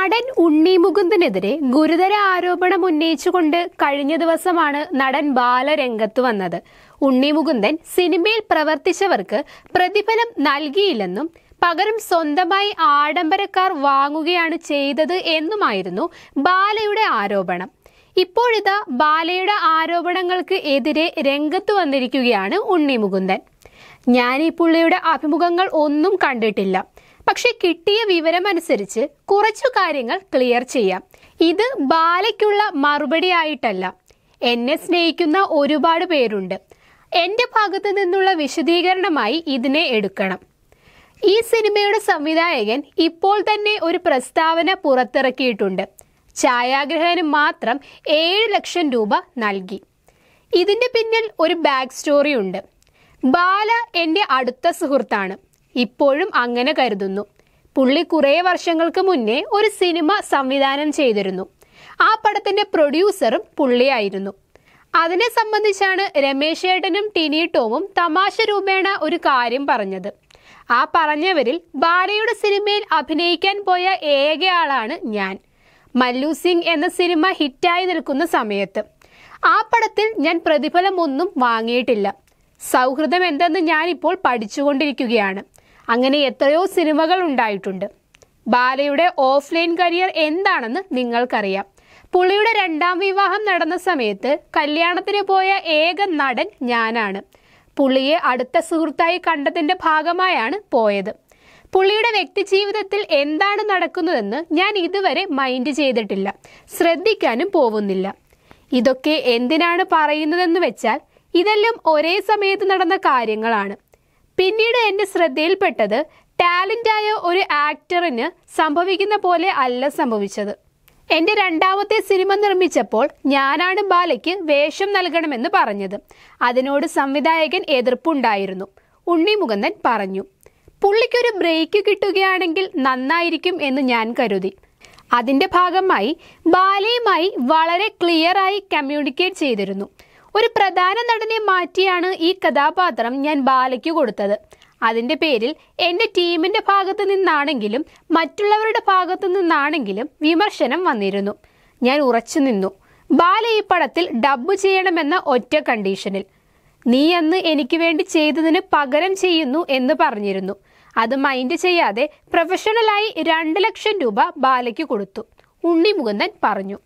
നടൻ ഉണ്ണി മുകുന്ദനെതിരെ ഗുരുതര ആരോപണം ഉന്നയിച്ചുകൊണ്ട് കഴിഞ്ഞ ദിവസമാണ് നടൻ ബാലരംഗത്ത് വന്നത് ഉണ്ണി മുകുന്ദൻ സിനിമയിൽ പ്രവർത്തിച്ചവർക്ക് പ്രതിഫലം നൽകിയില്ലെന്നും പകരം സ്വന്തമായി ആഡംബരക്കാർ വാങ്ങുകയാണ് ചെയ്തത് എന്നുമായിരുന്നു ബാലയുടെ ആരോപണം ഇപ്പോഴിതാ ബാലയുടെ ആരോപണങ്ങൾക്ക് എതിരെ രംഗത്ത് വന്നിരിക്കുകയാണ് ഉണ്ണി മുകുന്ദൻ ഞാൻ ഈ പുള്ളിയുടെ അഭിമുഖങ്ങൾ ഒന്നും കണ്ടിട്ടില്ല പക്ഷെ കിട്ടിയ വിവരമനുസരിച്ച് കുറച്ചു കാര്യങ്ങൾ ക്ലിയർ ചെയ്യാം ഇത് ബാലയ്ക്കുള്ള മറുപടി ആയിട്ടല്ല എന്നെ സ്നേഹിക്കുന്ന ഒരുപാട് പേരുണ്ട് എൻ്റെ ഭാഗത്ത് നിന്നുള്ള വിശദീകരണമായി ഇതിനെ എടുക്കണം ഈ സിനിമയുടെ സംവിധായകൻ ഇപ്പോൾ തന്നെ ഒരു പ്രസ്താവന പുറത്തിറക്കിയിട്ടുണ്ട് ഛായാഗ്രഹകന് മാത്രം ഏഴ് ലക്ഷം രൂപ നൽകി ഇതിൻ്റെ പിന്നിൽ ഒരു ബാക്ക് സ്റ്റോറി ഉണ്ട് ബാല എൻ്റെ അടുത്ത സുഹൃത്താണ് ഇപ്പോഴും അങ്ങനെ കരുതുന്നു പുള്ളി കുറേ വർഷങ്ങൾക്ക് മുന്നേ ഒരു സിനിമ സംവിധാനം ചെയ്തിരുന്നു ആ പടത്തിന്റെ പ്രൊഡ്യൂസറും പുള്ളിയായിരുന്നു അതിനെ സംബന്ധിച്ചാണ് രമേശ് ഏട്ടനും ടിനി ടോമും തമാശ രൂപേണ ഒരു കാര്യം പറഞ്ഞത് ആ പറഞ്ഞവരിൽ ഭാര്യയുടെ സിനിമയിൽ അഭിനയിക്കാൻ പോയ ഏക ആളാണ് ഞാൻ മല്ലു സിംഗ് എന്ന സിനിമ ഹിറ്റായി നിൽക്കുന്ന സമയത്ത് ആ പടത്തിൽ ഞാൻ പ്രതിഫലമൊന്നും വാങ്ങിയിട്ടില്ല സൗഹൃദം എന്തെന്ന് ഞാനിപ്പോൾ പഠിച്ചുകൊണ്ടിരിക്കുകയാണ് അങ്ങനെ എത്രയോ സിനിമകൾ ഉണ്ടായിട്ടുണ്ട് ബാലയുടെ ഓഫ്ലൈൻ കരിയർ എന്താണെന്ന് നിങ്ങൾക്കറിയാം പുള്ളിയുടെ രണ്ടാം വിവാഹം നടന്ന സമയത്ത് കല്യാണത്തിന് പോയ ഏക നടൻ ഞാനാണ് പുള്ളിയെ അടുത്ത സുഹൃത്തായി കണ്ടതിൻ്റെ ഭാഗമായാണ് പോയത് പുള്ളിയുടെ വ്യക്തിജീവിതത്തിൽ എന്താണ് നടക്കുന്നതെന്ന് ഞാൻ ഇതുവരെ മൈൻഡ് ചെയ്തിട്ടില്ല ശ്രദ്ധിക്കാനും പോകുന്നില്ല ഇതൊക്കെ എന്തിനാണ് പറയുന്നതെന്ന് വെച്ചാൽ ഇതെല്ലാം ഒരേ സമയത്ത് നടന്ന കാര്യങ്ങളാണ് പിന്നീട് എൻ്റെ ശ്രദ്ധയിൽപ്പെട്ടത് ടാലൻ്റായ ഒരു ആക്ടറിന് സംഭവിക്കുന്ന പോലെ അല്ല സംഭവിച്ചത് എൻ്റെ രണ്ടാമത്തെ സിനിമ നിർമ്മിച്ചപ്പോൾ ഞാനാണ് ബാലയ്ക്ക് വേഷം നൽകണമെന്ന് പറഞ്ഞത് അതിനോട് സംവിധായകൻ എതിർപ്പുണ്ടായിരുന്നു ഉണ്ണി മുകുന്ദൻ പറഞ്ഞു പുള്ളിക്കൊരു ബ്രേക്ക് കിട്ടുകയാണെങ്കിൽ നന്നായിരിക്കും എന്ന് ഞാൻ കരുതി അതിൻ്റെ ഭാഗമായി ബാലയുമായി വളരെ ക്ലിയറായി കമ്മ്യൂണിക്കേറ്റ് ചെയ്തിരുന്നു ഒരു പ്രധാന നടനെ മാറ്റിയാണ് ഈ കഥാപാത്രം ഞാൻ ബാലയ്ക്ക് കൊടുത്തത് അതിൻ്റെ പേരിൽ എൻ്റെ ടീമിൻ്റെ ഭാഗത്തു നിന്നാണെങ്കിലും മറ്റുള്ളവരുടെ ഭാഗത്തു നിന്നാണെങ്കിലും വിമർശനം വന്നിരുന്നു ഞാൻ ഉറച്ചു നിന്നു ബാല ഈ പടത്തിൽ ഡബ്ബ് ചെയ്യണമെന്ന ഒറ്റ കണ്ടീഷനിൽ നീ അന്ന് എനിക്ക് വേണ്ടി ചെയ്തതിന് പകരം ചെയ്യുന്നു എന്ന് പറഞ്ഞിരുന്നു അത് മൈൻഡ് ചെയ്യാതെ പ്രൊഫഷണലായി രണ്ട് ലക്ഷം രൂപ ബാലയ്ക്ക് കൊടുത്തു ഉണ്ണി മുകുന്ദൻ പറഞ്ഞു